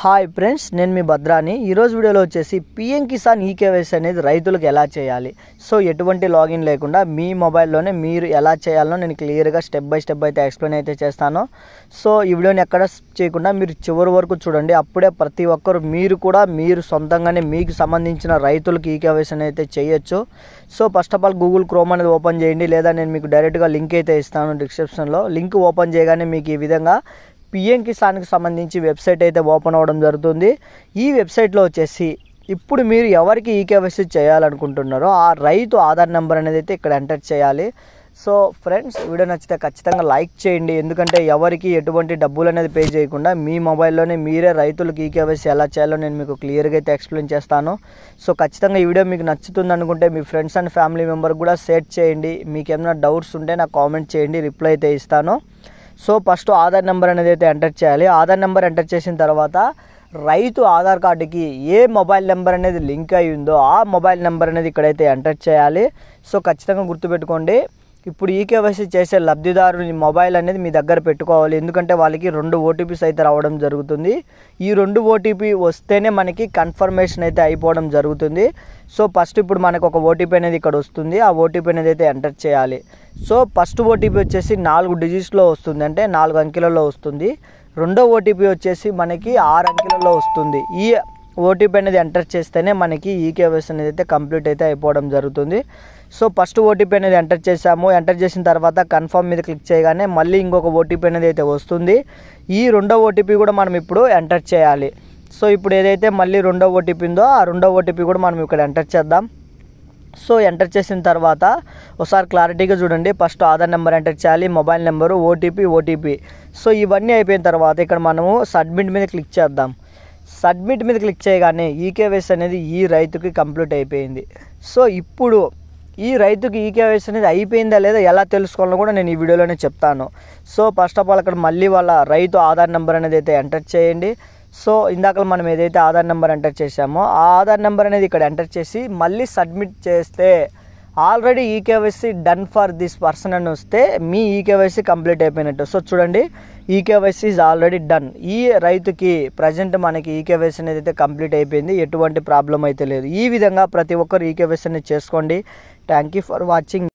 hi friends నేను మీ భద్రాని ఈరోజు వీడియోలో వచ్చేసి పిఎం కిసాన్ ఈకేవైసీ అనేది రైతులకు ఎలా చేయాలి సో ఎటువంటి లాగిన్ లేకుండా మీ మొబైల్లోనే మీరు ఎలా చేయాలో నేను క్లియర్గా స్టెప్ బై స్టెప్ అయితే ఎక్స్ప్లెయిన్ అయితే చేస్తాను సో ఈ వీడియోని ఎక్కడ చేయకుండా మీరు చివరి వరకు చూడండి అప్పుడే ప్రతి ఒక్కరు మీరు కూడా మీరు సొంతంగానే మీకు సంబంధించిన రైతులకు ఈకేవైసీ అని అయితే చేయొచ్చు so first of all Google Chrome అనేది ఓపెన్ చేయండి లేదా నేను మీకు డైరెక్ట్గా లింక్ అయితే ఇస్తాను డిస్క్రిప్షన్లో లింక్ ఓపెన్ చేయగానే మీకు ఈ విధంగా పిఎం కిసాన్కి సంబంధించి వెబ్సైట్ అయితే ఓపెన్ అవ్వడం జరుగుతుంది ఈ వెబ్సైట్లో వచ్చేసి ఇప్పుడు మీరు ఎవరికి కేవైసీ చేయాలనుకుంటున్నారో ఆ రైతు ఆధార్ నెంబర్ అనేది అయితే ఇక్కడ ఎంటర్ చేయాలి సో ఫ్రెండ్స్ వీడియో నచ్చితే ఖచ్చితంగా లైక్ చేయండి ఎందుకంటే ఎవరికి ఎటువంటి డబ్బులు అనేది పే చేయకుండా మీ మొబైల్లోనే మీరే రైతులకు ఈ కేవైసీ ఎలా చేయాలో నేను మీకు క్లియర్గా అయితే ఎక్స్ప్లెయిన్ చేస్తాను సో ఖచ్చితంగా ఈ వీడియో మీకు నచ్చుతుంది అనుకుంటే మీ ఫ్రెండ్స్ అండ్ ఫ్యామిలీ మెంబర్ కూడా షేర్ చేయండి మీకు ఏమైనా డౌట్స్ ఉంటే నాకు కామెంట్ చేయండి రిప్లై అయితే ఇస్తాను సో ఫస్ట్ ఆధార్ నెంబర్ అనేది అయితే ఎంటర్ చేయాలి ఆధార్ నెంబర్ ఎంటర్ చేసిన తర్వాత రైతు ఆధార్ కార్డుకి ఏ మొబైల్ నెంబర్ అనేది లింక్ అయ్యిందో ఆ మొబైల్ నెంబర్ అనేది ఇక్కడైతే ఎంటర్ చేయాలి సో ఖచ్చితంగా గుర్తుపెట్టుకోండి ఇప్పుడు ఈకేవైసీ చేసే లబ్ధిదారుని మొబైల్ అనేది మీ దగ్గర పెట్టుకోవాలి ఎందుకంటే వాళ్ళకి రెండు ఓటీపీస్ అయితే రావడం జరుగుతుంది ఈ రెండు ఓటీపీ వస్తేనే మనకి కన్ఫర్మేషన్ అయితే అయిపోవడం జరుగుతుంది సో ఫస్ట్ ఇప్పుడు మనకు ఒక ఓటీపీ అనేది ఇక్కడ వస్తుంది ఆ ఓటీపీ అనేది అయితే ఎంటర్ చేయాలి సో ఫస్ట్ ఓటీపీ వచ్చేసి నాలుగు డిజిట్స్లో వస్తుంది అంటే నాలుగు అంకెలలో వస్తుంది రెండో ఓటీపీ వచ్చేసి మనకి ఆరు అంకెలలో వస్తుంది ఈ ఓటీపీ అనేది ఎంటర్ చేస్తేనే మనకి ఈకేవైసీ e అనేది అయితే కంప్లీట్ అయితే అయిపోవడం జరుగుతుంది సో ఫస్ట్ ఓటీపీ అనేది ఎంటర్ చేసాము ఎంటర్ చేసిన తర్వాత కన్ఫర్మ్ మీద క్లిక్ చేయగానే మళ్ళీ ఇంకొక ఓటీపీ అనేది అయితే వస్తుంది ఈ రెండో ఓటీపీ కూడా మనం ఇప్పుడు ఎంటర్ చేయాలి సో ఇప్పుడు ఏదైతే మళ్ళీ రెండో ఓటీపీ ఉందో ఆ రెండో ఓటీపీ కూడా మనం ఇక్కడ ఎంటర్ చేద్దాం సో ఎంటర్ చేసిన తర్వాత ఒకసారి క్లారిటీగా చూడండి ఫస్ట్ ఆధార్ నెంబర్ ఎంటర్ చేయాలి mobile number OTP OTP so ఇవన్నీ అయిపోయిన తర్వాత ఇక్కడ మనము సబ్మిట్ మీద క్లిక్ చేద్దాం సబ్మిట్ మీద క్లిక్ చేయగానే ఈకేవైస్ అనేది ఈ రైతుకి కంప్లీట్ అయిపోయింది సో ఇప్పుడు ఈ రైతుకి ఈకేవైస్ అనేది అయిపోయిందా లేదా ఎలా తెలుసుకోవాలో కూడా నేను ఈ వీడియోలోనే చెప్తాను సో ఫస్ట్ ఆఫ్ ఆల్ అక్కడ మళ్ళీ వాళ్ళ రైతు ఆధార్ నెంబర్ అనేది అయితే ఎంటర్ చేయండి సో ఇందాక మనం ఏదైతే ఆధార్ నెంబర్ ఎంటర్ చేసామో ఆ ఆధార్ నెంబర్ అనేది ఇక్కడ ఎంటర్ చేసి మళ్ళీ సబ్మిట్ చేస్తే already eKYC done for this person అని వస్తే మీ ఈకేవైసీ కంప్లీట్ అయిపోయినట్టు సో చూడండి ఈకేవైసీ ఈజ్ ఆల్రెడీ డన్ ఈ రైతుకి ప్రజెంట్ మనకి ఈకేవైసీ అనేది అయితే కంప్లీట్ అయిపోయింది ఎటువంటి ప్రాబ్లం అయితే లేదు ఈ విధంగా ప్రతి ఒక్కరు ఈకేవైసీ అనేది చేసుకోండి థ్యాంక్ యూ ఫర్ వాచింగ్